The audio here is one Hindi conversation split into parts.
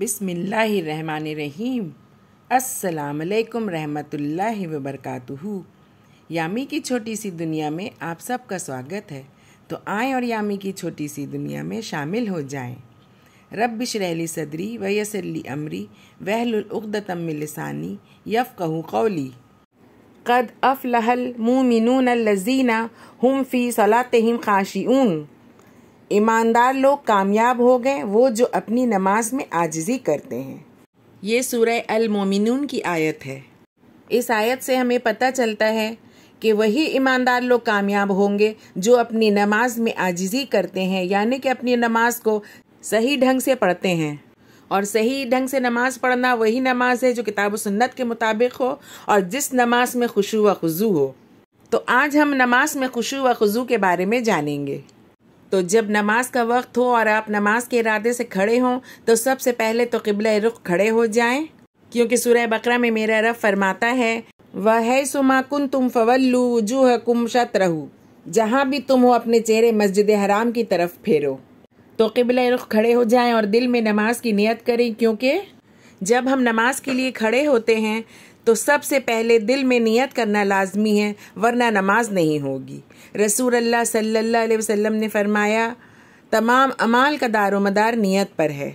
बिसमीम असलकम रहमतुल्ला वबरकू यामी की छोटी सी दुनिया में आप सबका स्वागत है तो आए और यामी की छोटी सी दुनिया में शामिल हो जाएं। रब शरहली सदरी वयसली अमरी यफ़ कहूँ कौली कद अफ़ लहल लजीना हम फ़ी सलातम खाशी ईमानदार लोग कामयाब हो गए वो जो अपनी नमाज में आजजी करते हैं ये सूरह अल मोमिनून की आयत है इस आयत से हमें पता चलता है कि वही ईमानदार लोग कामयाब होंगे जो अपनी नमाज में आजिजी करते हैं यानी कि अपनी नमाज को सही ढंग से पढ़ते हैं और सही ढंग से नमाज पढ़ना वही नमाज है जो किताब सुन्नत के मुताबिक हो और जिस नमाज में खुशु व खजू हो तो आज हम नमाज में खुशु व खजू के बारे में जानेंगे तो जब नमाज का वक्त हो और आप नमाज के इरादे से खड़े हों तो सबसे पहले तो किबला रुख खड़े हो जाएं क्योंकि सूर्य बकरा में मेरा रफ फरमाता है वह है सुमा कुन तुम फवल्लू वजूह कुम शत रहू जहाँ भी तुम हो अपने चेहरे मस्जिद हराम की तरफ फेरो तो किबला रुख खड़े हो जाएं और दिल में नमाज की नियत करें क्योंकि जब हम नमाज के लिए खड़े होते हैं तो सबसे पहले दिल में नियत करना लाजमी है वरना नमाज नहीं होगी रसूल अल्लाह सल्लल्लाहु अलैहि वसल्लम ने फरमाया तमाम अमाल का दारो मदार नीयत पर है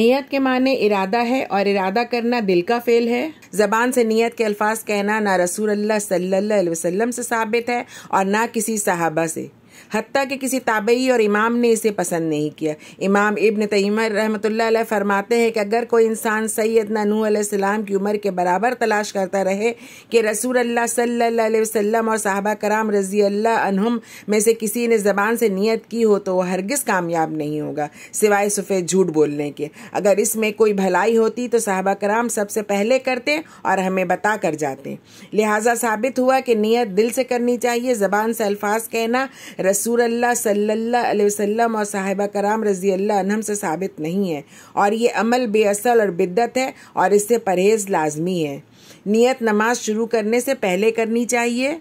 नीयत के माने इरादा है और इरादा करना दिल का फेल है जबान से नीयत के अल्फाज कहना ना रसूल अल्लाह सल्लल्लाहु अलैहि वसल्लम से साबित है और ना किसी साहबा से हती कि किसी ताबई और इमाम ने इसे पसंद नहीं किया इमाम इब्न तयम रहमत फरमाते हैं कि अगर कोई इंसान सैद नूसम की उम्र के बराबर तलाश करता रहे कि रसूल अल्लाह सल्ला वसम और साहबा कराम रजी अल्लाह अनहम में से किसी ने ज़बान से नीयत की हो तो वह हरगज़ कामयाब नहीं होगा सिवाय सफ़ेद झूठ बोलने के अगर इसमें कोई भलाई होती तो साहबा कराम सबसे पहले करते और हमें बता कर जाते लिहाजा साबित हुआ कि नीयत दिल से करनी चाहिए ज़बान से अल्फाज कहना रसूल अल्लाह सल्ला वसम और साहिबा कराम रजी अल्लाह से साबित नहीं है और ये अमल बेअसल और बिद्दत है और इससे परहेज लाजमी है नियत नमाज शुरू करने से पहले करनी चाहिए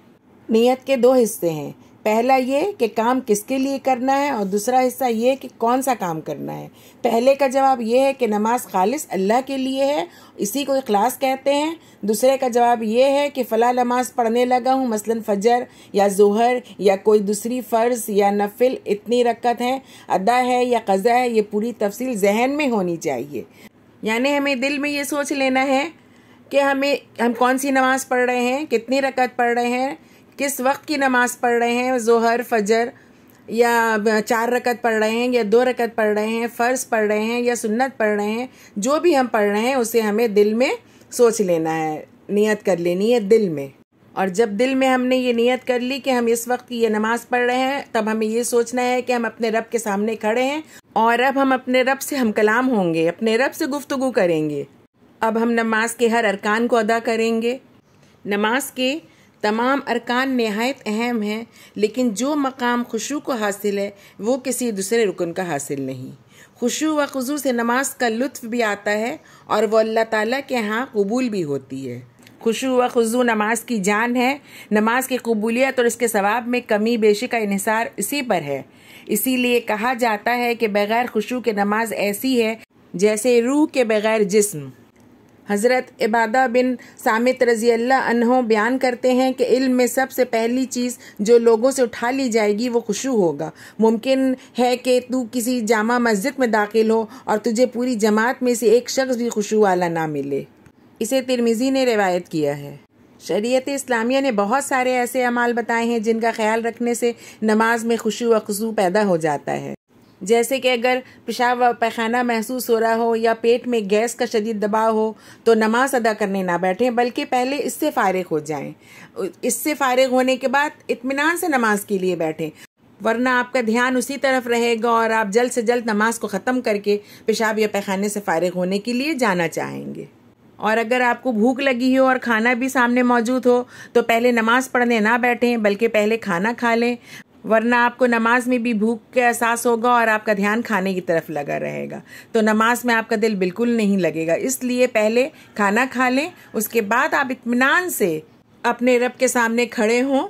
नियत के दो हिस्से हैं पहला ये कि काम किसके लिए करना है और दूसरा हिस्सा ये कि कौन सा काम करना है पहले का जवाब ये है कि नमाज खालिस अल्लाह के लिए है इसी को इखलास कहते हैं दूसरे का जवाब ये है कि फ़ला नमाज पढ़ने लगा हूँ मसलन फजर या जहर या कोई दूसरी फ़र्ज या नफिल इतनी रकत है अदा है या कज़ा है ये पूरी तफसील जहन में होनी चाहिए यानी हमें दिल में ये सोच लेना है कि हमें हम कौन सी नमाज़ पढ़ रहे हैं कितनी रकत पढ़ रहे हैं किस वक्त की नमाज़ पढ़ रहे हैं जोहर फजर या चार रकत पढ़ रहे हैं या दो रकत पढ़ रहे हैं फ़र्ज़ पढ़ रहे हैं या सुन्नत पढ़ रहे हैं जो भी हम पढ़ रहे हैं उसे हमें दिल में सोच लेना है नियत कर लेनी है दिल में और जब दिल में हमने ये नियत कर ली कि हम इस वक्त की ये नमाज़ पढ़ रहे हैं तब हमें ये सोचना है कि हम अपने रब के सामने खड़े हैं और अब हम अपने रब से हम कलाम होंगे अपने रब से गुफ्तगु करेंगे अब हम नमाज के हर अरकान को अदा करेंगे नमाज के तमाम अरकान नहायत अहम हैं लेकिन जो मकाम खुशु को हासिल है वो किसी दूसरे रुकन का हासिल नहीं खुशु व खजू से नमाज का लुत्फ भी आता है और वह अल्लाह ताला के यहाँ कबूल भी होती है खुशु व खजू नमाज की जान है नमाज की कबूलियत और इसके सवाब में कमी बेशी का इहिसार इसी पर है इसीलिए कहा जाता है कि बग़ैर खुशू के नमाज ऐसी है जैसे रूह के बग़ैर जिस्म हज़रत इबादा बिन सामित रजी अल्लाह बयान करते हैं कि इल्म में सबसे पहली चीज़ जो लोगों से उठा ली जाएगी वो खुशू होगा मुमकिन है कि तू किसी जामा मस्जिद में दाखिल हो और तुझे पूरी जमात में से एक शख्स भी खुशू वाला ना मिले इसे तिरमिज़ी ने रिवायत किया है शरीयत इस्लामिया ने बहुत सारे ऐसे अमाल बताए हैं जिनका ख्याल रखने से नमाज में खुशी वकसू पैदा हो जाता है जैसे कि अगर पेशाब व पैखाना महसूस हो रहा हो या पेट में गैस का शदीद दबाव हो तो नमाज अदा करने ना बैठें बल्कि पहले इससे फारग हो जाएं इससे फारग होने के बाद इतमान से नमाज के लिए बैठें वरना आपका ध्यान उसी तरफ रहेगा और आप जल्द से जल्द नमाज को ख़त्म करके पेशाब या पैखाने से फारग होने के लिए जाना चाहेंगे और अगर आपको भूख लगी हो और खाना भी सामने मौजूद हो तो पहले नमाज पढ़ने ना बैठें बल्कि पहले खाना खा लें वरना आपको नमाज में भी भूख का एहसास होगा और आपका ध्यान खाने की तरफ लगा रहेगा तो नमाज में आपका दिल बिल्कुल नहीं लगेगा इसलिए पहले खाना खा लें उसके बाद आप इतमान से अपने रब के सामने खड़े हों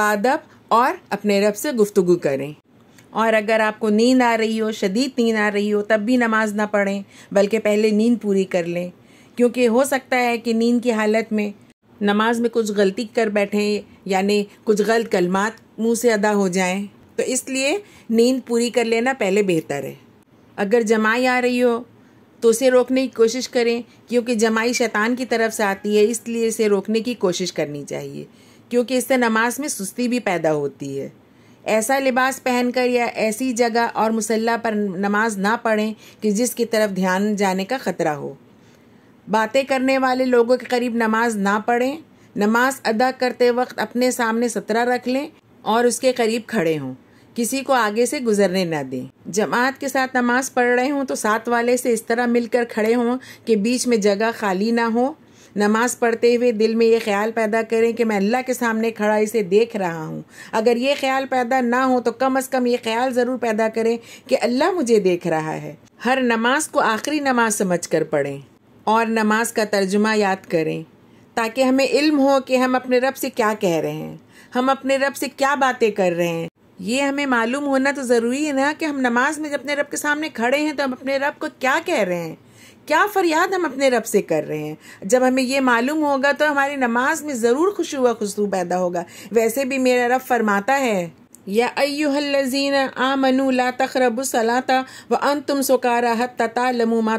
बादब और अपने रब से गुफ्तगु करें और अगर आपको नींद आ रही हो शदीद नींद आ रही हो तब भी नमाज ना पढ़ें बल्कि पहले नींद पूरी कर लें क्योंकि हो सकता है कि नींद की हालत में नमाज में कुछ गलती कर बैठें यानी कुछ गलत कलमात मुंह से अदा हो जाएं तो इसलिए नींद पूरी कर लेना पहले बेहतर है अगर जमाई आ रही हो तो उसे रोकने की कोशिश करें क्योंकि जमाई शैतान की तरफ से आती है इसलिए इसे रोकने की कोशिश करनी चाहिए क्योंकि इससे नमाज में सुस्ती भी पैदा होती है ऐसा लिबास पहनकर या ऐसी जगह और मुसल्ला पर नमाज ना पढ़ें कि जिसकी तरफ ध्यान जाने का ख़तरा हो बातें करने वाले लोगों के करीब नमाज ना पढ़ें नमाज अदा करते वक्त अपने सामने सतरा रख लें और उसके करीब खड़े हों किसी को आगे से गुजरने न दें जमात के साथ नमाज पढ़ रहे हों तो साथ वाले से इस तरह मिलकर खड़े हों कि बीच में जगह खाली ना हो नमाज पढ़ते हुए दिल में ये ख्याल पैदा करें कि मैं अल्लाह के सामने खड़ा इसे देख रहा हूँ अगर ये ख्याल पैदा ना हो तो कम अज़ कम ये ख्याल ज़रूर पैदा करें कि अल्लाह मुझे देख रहा है हर नमाज को आखिरी नमाज समझ कर पढ़ें और नमाज का तर्जुमा याद करें ताकि हमें इल्म हो कि हम अपने रब से क्या कह रहे हैं हम अपने रब से क्या बातें कर रहे हैं ये हमें मालूम होना तो ज़रूरी है ना कि हम नमाज में जब अपने रब के सामने खड़े हैं तो हम अपने रब को क्या कह रहे हैं क्या फरियाद हम अपने रब से कर रहे हैं जब हमें ये मालूम होगा तो हमारी नमाज में ज़रूर खुश हुआ खुशबू पैदा होगा वैसे भी मेरा रब फरमाता है या अयुहल्लजीन आमनु ला तखरबु सलाता व अन तुम सुकारा हत तता मा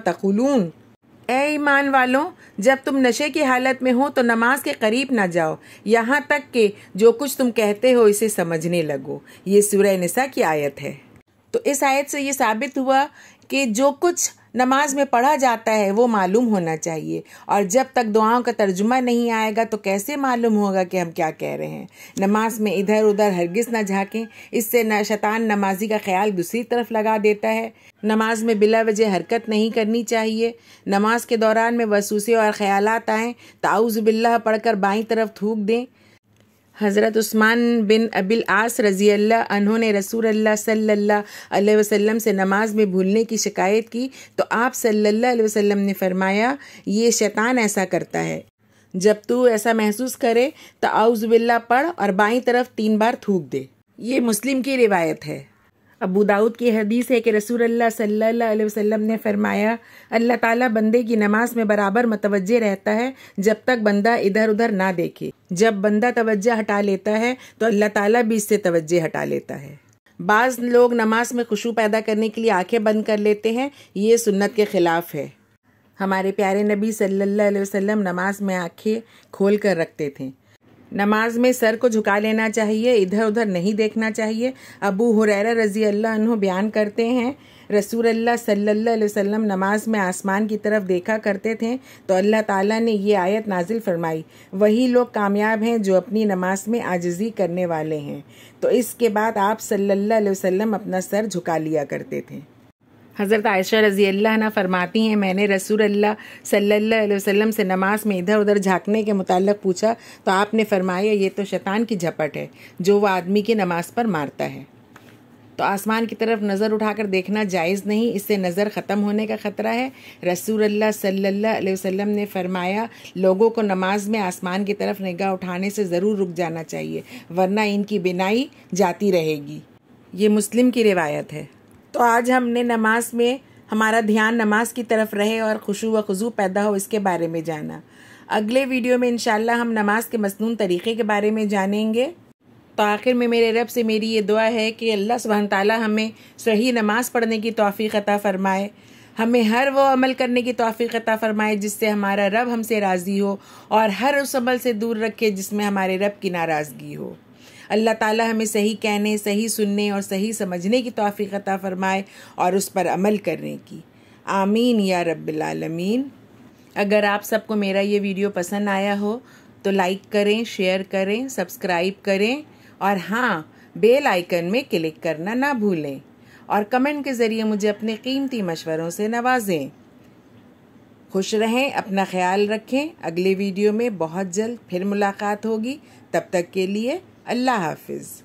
ए ईमान वालों जब तुम नशे की हालत में हो तो नमाज के करीब ना जाओ यहाँ तक कि जो कुछ तुम कहते हो इसे समझने लगो ये सूर्य निसा की आयत है तो इस आयत से ये साबित हुआ कि जो कुछ नमाज में पढ़ा जाता है वो मालूम होना चाहिए और जब तक दुआओं का तर्जुमा नहीं आएगा तो कैसे मालूम होगा कि हम क्या कह रहे हैं नमाज में इधर उधर हरगिज ना झाँकें इससे न शैतान नमाजी का ख्याल दूसरी तरफ लगा देता है नमाज में बिला वजह हरकत नहीं करनी चाहिए नमाज के दौरान में वसूसे और ख्याल आएँ ताउज़ बिल्ला पढ़कर बाई तरफ थूक दें हज़रत उस्मान बिन अबिल आस रज़ी अल्लाह उन्होंने रसूल अल्लाह सल्लल्लाहु अलैहि वसल्लम से नमाज में भूलने की शिकायत की तो आप सल्लल्लाहु अलैहि वसल्लम ने फरमाया ये शैतान ऐसा करता है जब तू ऐसा महसूस करे तो आउज़बिल्ला पढ़ और बाई तरफ तीन बार थूक दे ये मुस्लिम की रिवायत है अबू दाऊद की हदीस है कि रसूल सल्लल्लाहु अलैहि वसल्लम ने फरमाया अल्लाह ताला बंदे की नमाज में बराबर मतवजह रहता है जब तक बंदा इधर उधर ना देखे जब बंदा तवज्जा हटा लेता है तो अल्लाह ताला भी इससे तवज्जे हटा लेता है बाज़ लोग नमाज में खुशबू पैदा करने के लिए आंखें बंद कर लेते हैं ये सुन्नत के ख़िलाफ़ है हमारे प्यारे नबी सल्लल्लाहु अलैहि वसल्लम नमाज में आँखें खोल कर रखते थे नमाज में सर को झुका लेना चाहिए इधर उधर नहीं देखना चाहिए अबू हुरैरा रजी अल्लाह बयान करते हैं रसूल अल्लाह सल्लल्लाहु अलैहि वसल्लम नमाज में आसमान की तरफ देखा करते थे तो अल्लाह ताला ने ये आयत नाजिल फरमाई वही लोग कामयाब हैं जो अपनी नमाज में आजजी करने वाले हैं तो इसके बाद आप सल्लल्लाहु अलैहि वसल्लम अपना सर झुका लिया करते थे हज़रत आयशा रज़ी अल्लाह ना फरमाती हैं मैंने रसूल अल्लाह अलैहि वसल्लम से नमाज में इधर उधर झांकने के मुतल पूछा तो आपने फरमाया ये तो शैतान की झपट है जो वह आदमी की नमाज पर मारता है तो आसमान की तरफ नज़र उठाकर देखना जायज़ नहीं इससे नज़र ख़त्म होने का ख़तरा है रसूल अल्लाह सल्ला वसल्लम ने फरमाया लोगों को नमाज में आसमान की तरफ निगाह उठाने से ज़रूर रुक जाना चाहिए वरना इनकी बिनाई जाती रहेगी ये मुस्लिम की रिवायत है तो आज हमने नमाज में हमारा ध्यान नमाज की तरफ रहे और खुशु व खुजू पैदा हो इसके बारे में जाना अगले वीडियो में इंशाल्लाह हम नमाज के मसनून तरीक़े के बारे में जानेंगे तो आखिर में मेरे रब से मेरी ये दुआ है कि अल्लाह सुबह तला हमें सही नमाज़ पढ़ने की तोफ़ी अता फ़रमाए हमें हर वो अमल करने की तोफ़ी अता फ़रमाए जिससे हमारा रब हमसे राज़ी हो और हर उस अमल से दूर रखे जिसमें हमारे रब की नाराज़गी हो अल्लाह ताला हमें सही कहने सही सुनने और सही समझने की तोफ़ी अता फ़रमाए और उस पर अमल करने की आमीन या रबालमीन अगर आप सबको मेरा ये वीडियो पसंद आया हो तो लाइक करें शेयर करें सब्सक्राइब करें और हाँ बेल आइकन में क्लिक करना ना भूलें और कमेंट के ज़रिए मुझे अपने कीमती मशवरों से नवाजें खुश रहें अपना ख्याल रखें अगले वीडियो में बहुत जल्द फिर मुलाकात होगी तब तक के लिए الله حافظ